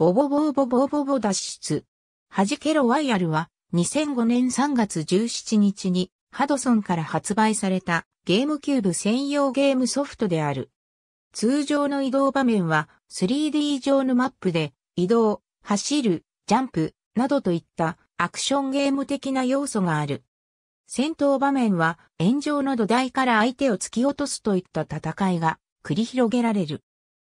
ボボボボボボボ脱出。はじけろワイヤルは2005年3月17日にハドソンから発売されたゲームキューブ専用ゲームソフトである。通常の移動場面は 3D 上のマップで移動、走る、ジャンプなどといったアクションゲーム的な要素がある。戦闘場面は炎上の土台から相手を突き落とすといった戦いが繰り広げられる。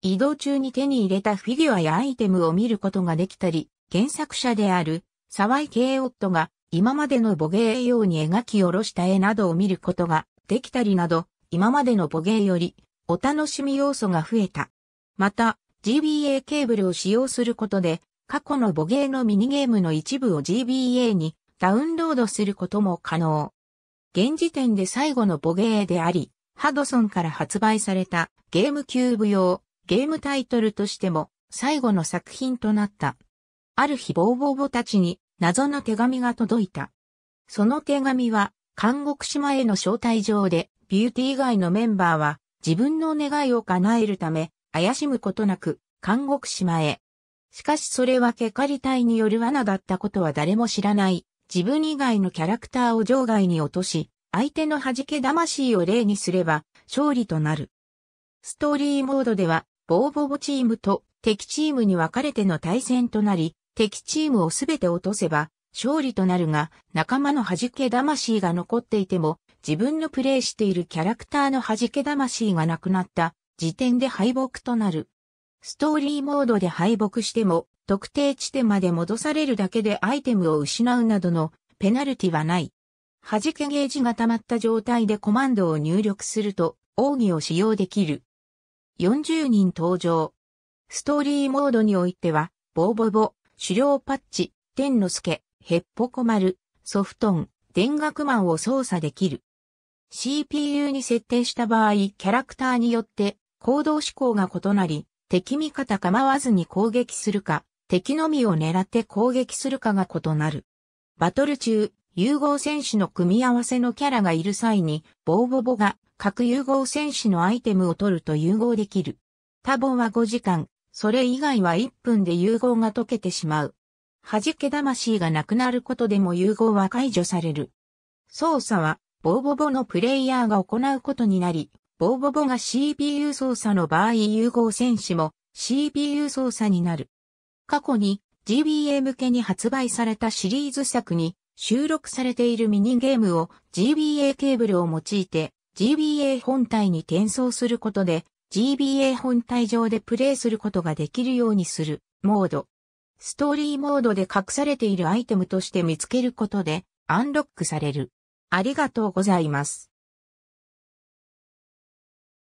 移動中に手に入れたフィギュアやアイテムを見ることができたり、原作者である沢井慶夫が今までの母芸用に描き下ろした絵などを見ることができたりなど、今までの母芸よりお楽しみ要素が増えた。また、GBA ケーブルを使用することで、過去の母芸のミニゲームの一部を GBA にダウンロードすることも可能。現時点で最後の母芸であり、ハドソンから発売されたゲームキューブ用ゲームタイトルとしても最後の作品となった。ある日ボーボーボたちに謎の手紙が届いた。その手紙は監獄島への招待状でビューティー以外のメンバーは自分の願いを叶えるため怪しむことなく監獄島へ。しかしそれはケカリ隊による罠だったことは誰も知らない自分以外のキャラクターを場外に落とし相手の弾け魂を例にすれば勝利となる。ストーリーモードではボーボボチームと敵チームに分かれての対戦となり、敵チームをすべて落とせば勝利となるが、仲間の弾け魂が残っていても、自分のプレイしているキャラクターの弾け魂がなくなった時点で敗北となる。ストーリーモードで敗北しても、特定地点まで戻されるだけでアイテムを失うなどのペナルティはない。弾けゲージが溜まった状態でコマンドを入力すると、奥義を使用できる。40人登場。ストーリーモードにおいては、ボーボボ、狩猟パッチ、天之助、ヘッポコ丸、ソフトン、電学マンを操作できる。CPU に設定した場合、キャラクターによって行動思考が異なり、敵味方構わずに攻撃するか、敵のみを狙って攻撃するかが異なる。バトル中、融合戦士の組み合わせのキャラがいる際に、ボーボボが各融合戦士のアイテムを取ると融合できる。タボは5時間、それ以外は1分で融合が解けてしまう。弾け魂がなくなることでも融合は解除される。操作は、ボーボボのプレイヤーが行うことになり、ボーボボが CPU 操作の場合融合戦士も CPU 操作になる。過去に GBA 向けに発売されたシリーズ作に収録されているミニゲームを GBA ケーブルを用いて GBA 本体に転送することで GBA 本体上でプレイすることができるようにするモード。ストーリーモードで隠されているアイテムとして見つけることでアンロックされる。ありがとうございます。